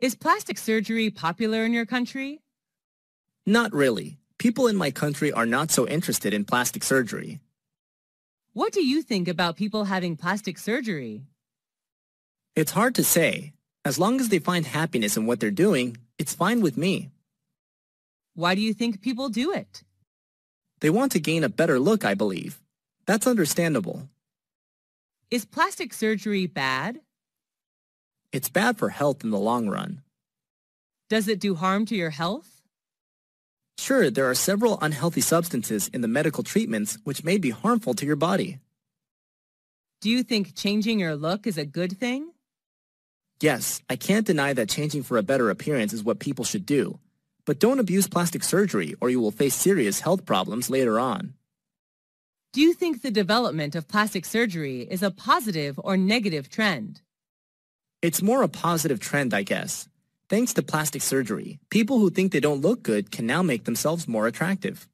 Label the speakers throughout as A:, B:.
A: Is plastic surgery popular in your country? Not really.
B: People in my country are not so interested in plastic surgery.
A: What do you think about people having plastic surgery?
B: It's hard to say. As long as they find happiness in what they're doing, it's fine with me. Why do you think people do it? They want to gain a better look, I believe. That's understandable.
A: Is plastic surgery bad?
B: It's bad for health in the long run.
A: Does it do harm to your health?
B: Sure, there are several unhealthy substances in the medical treatments which may be harmful to your body.
A: Do you think changing your look is a good thing?
B: Yes, I can't deny that changing for a better appearance is what people should do. But don't abuse plastic surgery or you will face serious health problems later on.
A: Do you think the development of plastic surgery is a positive or negative trend? It's more a positive trend, I guess.
B: Thanks to plastic surgery, people who think they don't look good can now make themselves more attractive.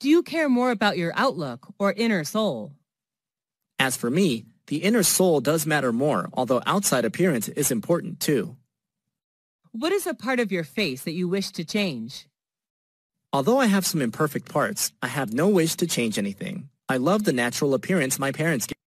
A: Do you care more about your outlook or inner soul?
B: As for me, the inner soul does matter more, although outside appearance is important too.
A: What is a part of your face that you wish to change?
B: Although I have some imperfect parts, I have no wish to change anything. I love the natural appearance my parents gave.